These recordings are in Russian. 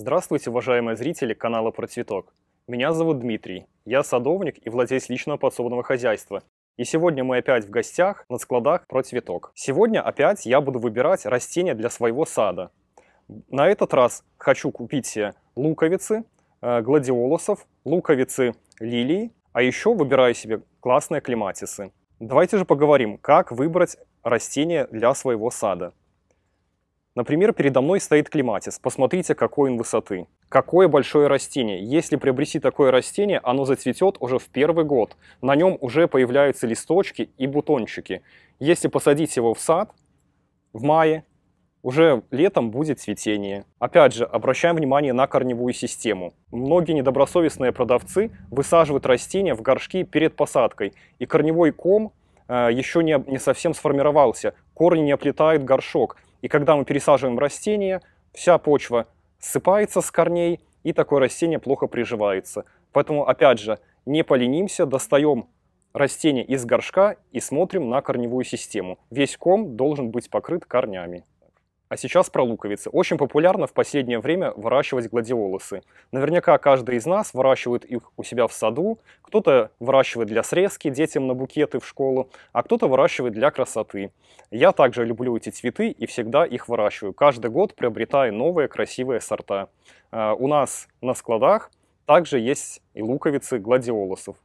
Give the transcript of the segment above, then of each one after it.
Здравствуйте, уважаемые зрители канала Про Цветок. Меня зовут Дмитрий, я садовник и владелец личного подсобного хозяйства. И сегодня мы опять в гостях на складах Про Цветок. Сегодня опять я буду выбирать растения для своего сада. На этот раз хочу купить себе луковицы, э, гладиолусов, луковицы лилий, а еще выбираю себе классные клематисы. Давайте же поговорим, как выбрать растения для своего сада. Например, передо мной стоит клематис. Посмотрите, какой он высоты. Какое большое растение. Если приобрести такое растение, оно зацветет уже в первый год. На нем уже появляются листочки и бутончики. Если посадить его в сад в мае, уже летом будет цветение. Опять же, обращаем внимание на корневую систему. Многие недобросовестные продавцы высаживают растения в горшки перед посадкой, и корневой ком э, еще не, не совсем сформировался, корни не оплетают горшок, и когда мы пересаживаем растение, вся почва ссыпается с корней, и такое растение плохо приживается. Поэтому, опять же, не поленимся, достаем растение из горшка и смотрим на корневую систему. Весь ком должен быть покрыт корнями. А сейчас про луковицы. Очень популярно в последнее время выращивать гладиолусы. Наверняка каждый из нас выращивает их у себя в саду, кто-то выращивает для срезки детям на букеты в школу, а кто-то выращивает для красоты. Я также люблю эти цветы и всегда их выращиваю, каждый год приобретаю новые красивые сорта. А, у нас на складах также есть и луковицы гладиолусов.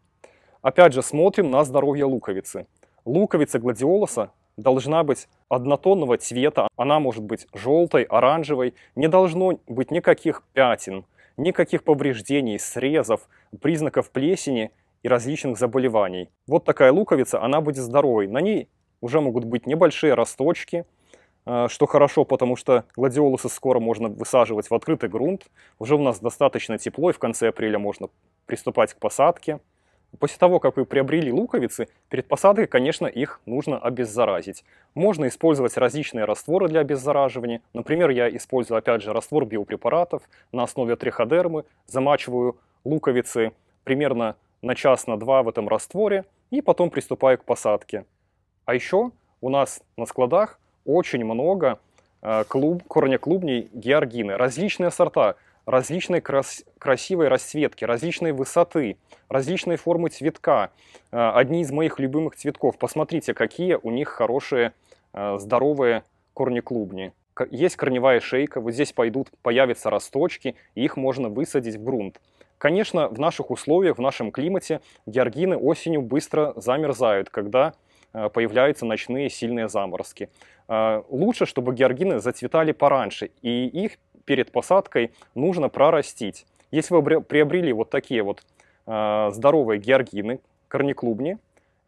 Опять же смотрим на здоровье луковицы. Луковица гладиолуса должна быть однотонного цвета, она может быть желтой, оранжевой, не должно быть никаких пятен, никаких повреждений, срезов, признаков плесени и различных заболеваний. Вот такая луковица, она будет здоровой. На ней уже могут быть небольшие росточки, э, что хорошо, потому что гладиолусы скоро можно высаживать в открытый грунт. Уже у нас достаточно тепло, и в конце апреля можно приступать к посадке. После того, как вы приобрели луковицы, перед посадкой, конечно, их нужно обеззаразить. Можно использовать различные растворы для обеззараживания. Например, я использую, опять же, раствор биопрепаратов на основе триходермы, замачиваю луковицы примерно на час, на два в этом растворе и потом приступаю к посадке. А еще у нас на складах очень много э, клуб, корня клубней георгины, различные сорта – различной крас красивой расцветки, различной высоты, различной формы цветка. Э, одни из моих любимых цветков. Посмотрите, какие у них хорошие, э, здоровые корни клубни. Есть корневая шейка, вот здесь пойдут, появятся росточки, и их можно высадить в грунт. Конечно, в наших условиях, в нашем климате георгины осенью быстро замерзают, когда э, появляются ночные сильные заморозки. Лучше, чтобы георгины зацветали пораньше, и их перед посадкой нужно прорастить. Если вы приобрели вот такие вот э, здоровые георгины, корнеклубни,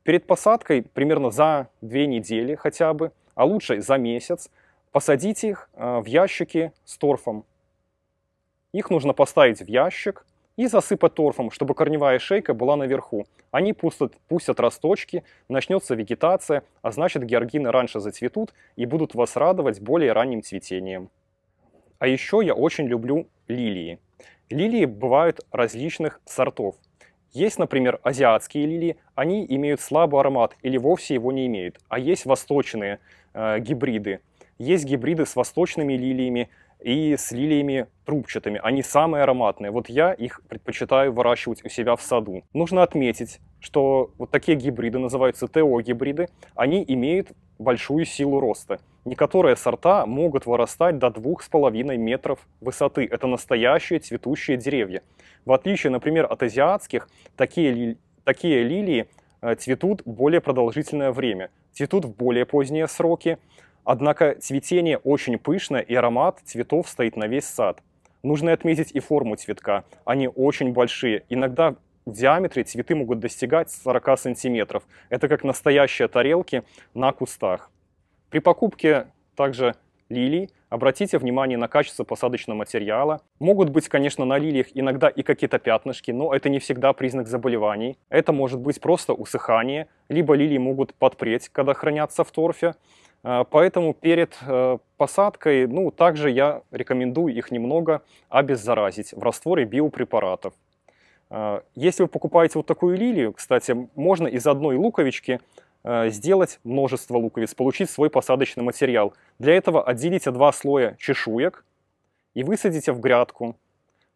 перед посадкой примерно за две недели хотя бы, а лучше за месяц, посадите их э, в ящики с торфом. Их нужно поставить в ящик и засыпать торфом, чтобы корневая шейка была наверху. Они пустят, пустят росточки, начнется вегетация, а значит георгины раньше зацветут и будут вас радовать более ранним цветением. А еще я очень люблю лилии. Лилии бывают различных сортов. Есть, например, азиатские лилии, они имеют слабый аромат или вовсе его не имеют. А есть восточные э, гибриды. Есть гибриды с восточными лилиями и с лилиями трубчатыми. Они самые ароматные. Вот я их предпочитаю выращивать у себя в саду. Нужно отметить, что вот такие гибриды, называются ТО-гибриды, они имеют большую силу роста. Некоторые сорта могут вырастать до 2,5 метров высоты. Это настоящие цветущие деревья. В отличие, например, от азиатских, такие, ли, такие лилии э, цветут более продолжительное время, цветут в более поздние сроки, однако цветение очень пышное и аромат цветов стоит на весь сад. Нужно отметить и форму цветка. Они очень большие. Иногда диаметре цветы могут достигать 40 сантиметров. Это как настоящие тарелки на кустах. При покупке также лилий обратите внимание на качество посадочного материала. Могут быть, конечно, на лилиях иногда и какие-то пятнышки, но это не всегда признак заболеваний. Это может быть просто усыхание, либо лилии могут подпреть, когда хранятся в торфе. Э, поэтому перед э, посадкой, ну, также я рекомендую их немного обеззаразить в растворе биопрепаратов. А, если вы покупаете вот такую лилию, кстати, можно из одной луковички а, сделать множество луковиц, получить свой посадочный материал. Для этого отделите два слоя чешуек и высадите в грядку.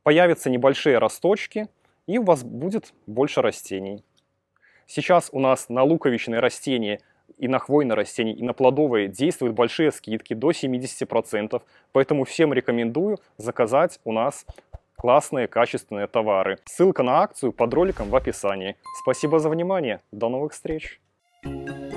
Появятся небольшие росточки, и у вас будет больше растений. Сейчас у нас на луковичные растения и на хвойные растения, и на плодовые действуют большие скидки до 70%, поэтому всем рекомендую заказать у нас классные, качественные товары. Ссылка на акцию под роликом в описании. Спасибо за внимание, до новых встреч! Thank you.